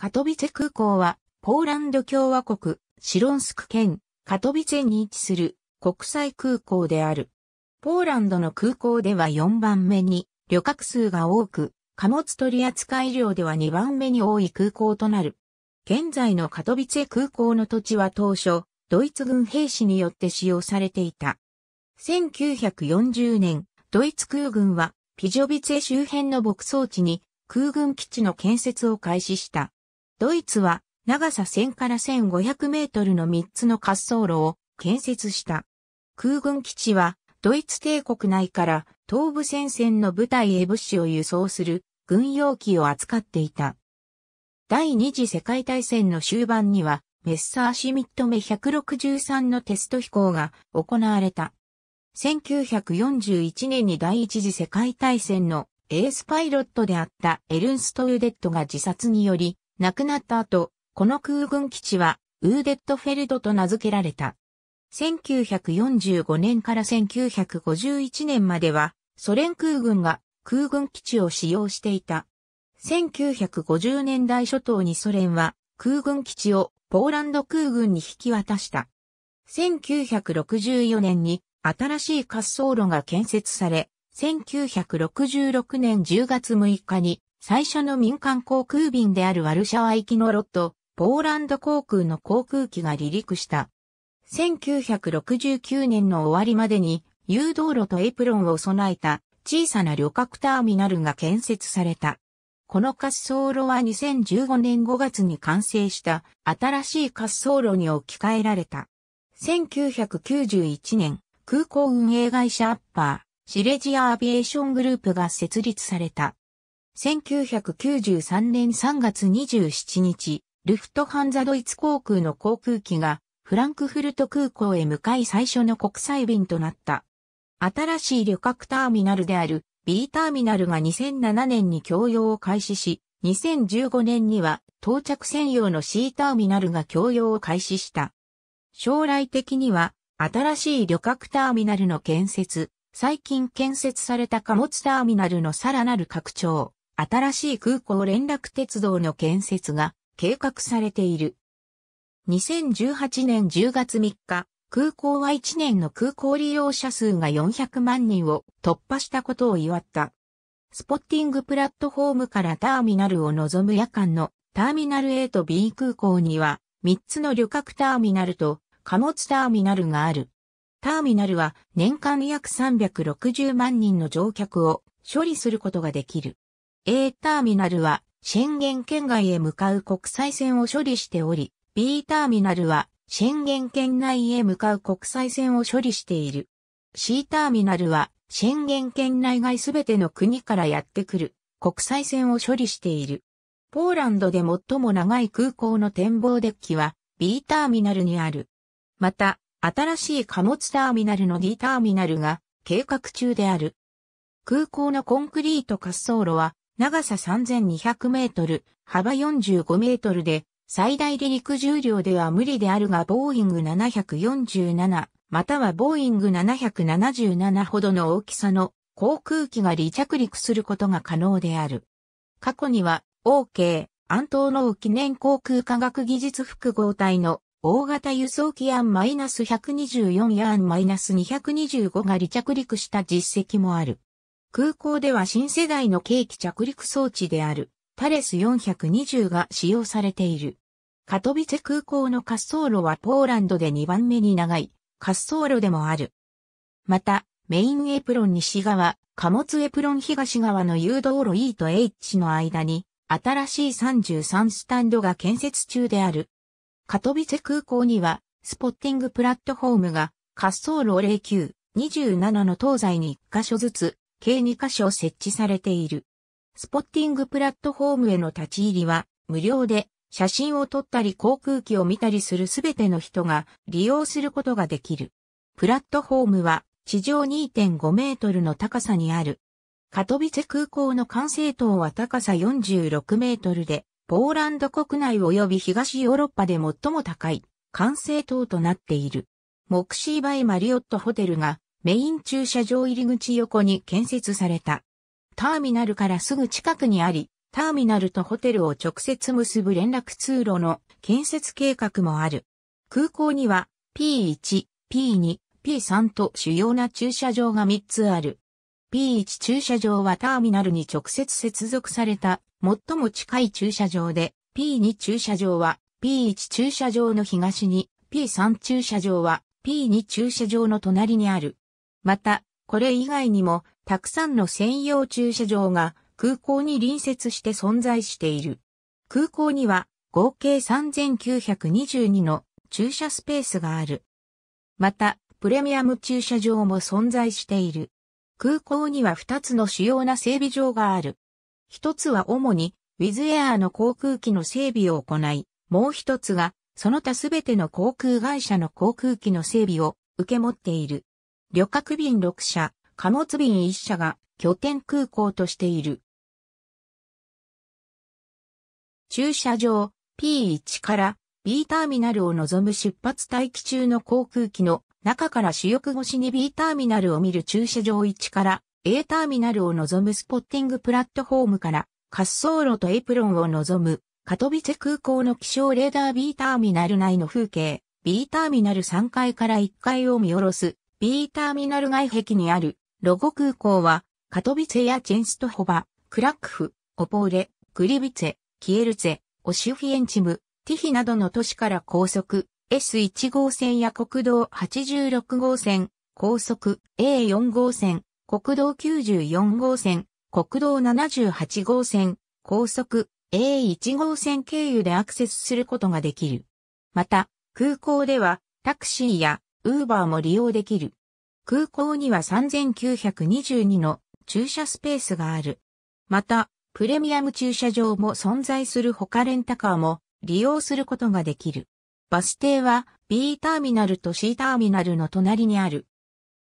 カトビツェ空港は、ポーランド共和国、シロンスク県、カトビツェに位置する国際空港である。ポーランドの空港では4番目に旅客数が多く、貨物取扱量では2番目に多い空港となる。現在のカトビツェ空港の土地は当初、ドイツ軍兵士によって使用されていた。1940年、ドイツ空軍はピジョビツェ周辺の牧草地に空軍基地の建設を開始した。ドイツは長さ1000から1500メートルの3つの滑走路を建設した。空軍基地はドイツ帝国内から東部戦線の部隊へ物資を輸送する軍用機を扱っていた。第二次世界大戦の終盤にはメッサーシミット目163のテスト飛行が行われた。1941年に第一次世界大戦のエースパイロットであったエルンスト・ユデットが自殺により亡くなった後、この空軍基地はウーデットフェルドと名付けられた。1945年から1951年までは、ソ連空軍が空軍基地を使用していた。1950年代初頭にソ連は空軍基地をポーランド空軍に引き渡した。1964年に新しい滑走路が建設され、1966年10月6日に最初の民間航空便であるワルシャワ行きのロット、ポーランド航空の航空機が離陸した。1969年の終わりまでに、誘導路とエプロンを備えた小さな旅客ターミナルが建設された。この滑走路は2015年5月に完成した新しい滑走路に置き換えられた。1991年、空港運営会社アッパー、シレジアアビエーショングループが設立された。1993年3月27日、ルフトハンザドイツ航空の航空機がフランクフルト空港へ向かい最初の国際便となった。新しい旅客ターミナルである B ターミナルが2007年に供用を開始し、2015年には到着専用の C ターミナルが供用を開始した。将来的には新しい旅客ターミナルの建設、最近建設された貨物ターミナルのさらなる拡張、新しい空港連絡鉄道の建設が計画されている。2018年10月3日、空港は1年の空港利用者数が400万人を突破したことを祝った。スポッティングプラットフォームからターミナルを望む夜間のターミナル A と B 空港には3つの旅客ターミナルと貨物ターミナルがある。ターミナルは年間約360万人の乗客を処理することができる。A ターミナルは宣言圏外へ向かう国際線を処理しており、B ターミナルは宣言圏内へ向かう国際線を処理している。C ターミナルは宣言圏内外すべての国からやってくる国際線を処理している。ポーランドで最も長い空港の展望デッキは B ターミナルにある。また、新しい貨物ターミナルの D ターミナルが計画中である。空港のコンクリート滑走路は長さ3200メートル、幅45メートルで、最大離陸重量では無理であるがボーイング747、またはボーイング777ほどの大きさの航空機が離着陸することが可能である。過去には、OK、アントーノウ記念航空科学技術複合体の大型輸送機アン -124 やアン -225 が離着陸した実績もある。空港では新世代の計器着陸装置であるパレス420が使用されている。カトビツェ空港の滑走路はポーランドで2番目に長い滑走路でもある。また、メインエプロン西側、貨物エプロン東側の誘導路 E と H の間に、新しい33スタンドが建設中である。カトビツェ空港には、スポッティングプラットフォームが、滑走路09、27の東西に1箇所ずつ計2カ所設置されている。スポッティングプラットフォームへの立ち入りは無料で写真を撮ったり航空機を見たりするすべての人が利用することができる。プラットフォームは地上2.5メートルの高さにある。カトビツェ空港の管制塔は高さ46メートルで、ポーランド国内及び東ヨーロッパで最も高い管制塔となっている。モクシーバイマリオットホテルがメイン駐車場入り口横に建設された。ターミナルからすぐ近くにあり、ターミナルとホテルを直接結ぶ連絡通路の建設計画もある。空港には P1、P2、P3 と主要な駐車場が3つある。P1 駐車場はターミナルに直接接続された最も近い駐車場で、P2 駐車場は P1 駐車場の東に、P3 駐車場は P2 駐車場の隣にある。また、これ以外にも、たくさんの専用駐車場が空港に隣接して存在している。空港には合計3922の駐車スペースがある。また、プレミアム駐車場も存在している。空港には2つの主要な整備場がある。1つは主に、ウィズエアーの航空機の整備を行い、もう1つが、その他すべての航空会社の航空機の整備を受け持っている。旅客便6社、貨物便1社が拠点空港としている。駐車場 P1 から B ターミナルを望む出発待機中の航空機の中から主翼越しに B ターミナルを見る駐車場1から A ターミナルを望むスポッティングプラットフォームから滑走路とエプロンを望むカトビツェ空港の気象レーダー B ターミナル内の風景 B ターミナル3階から1階を見下ろす B ターミナル外壁にあるロゴ空港は、カトビツェやチェンストホバ、クラックフ、オポーレ、グリビツェ、キエルツェ、オシュフィエンチム、ティヒなどの都市から高速 S1 号線や国道86号線、高速 A4 号線、国道94号線、国道78号線、高速 A1 号線経由でアクセスすることができる。また、空港ではタクシーやウーバーも利用できる。空港には3922の駐車スペースがある。また、プレミアム駐車場も存在する他レンタカーも利用することができる。バス停は B ターミナルと C ターミナルの隣にある。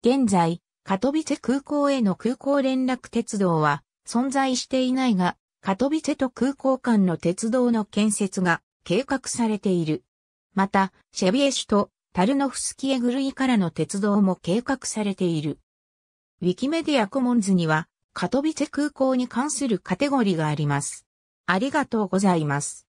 現在、カトビツェ空港への空港連絡鉄道は存在していないが、カトビツェと空港間の鉄道の建設が計画されている。また、シェビエシュとタルノフスキエグルイからの鉄道も計画されている。ウィキメディアコモンズには、カトビツェ空港に関するカテゴリがあります。ありがとうございます。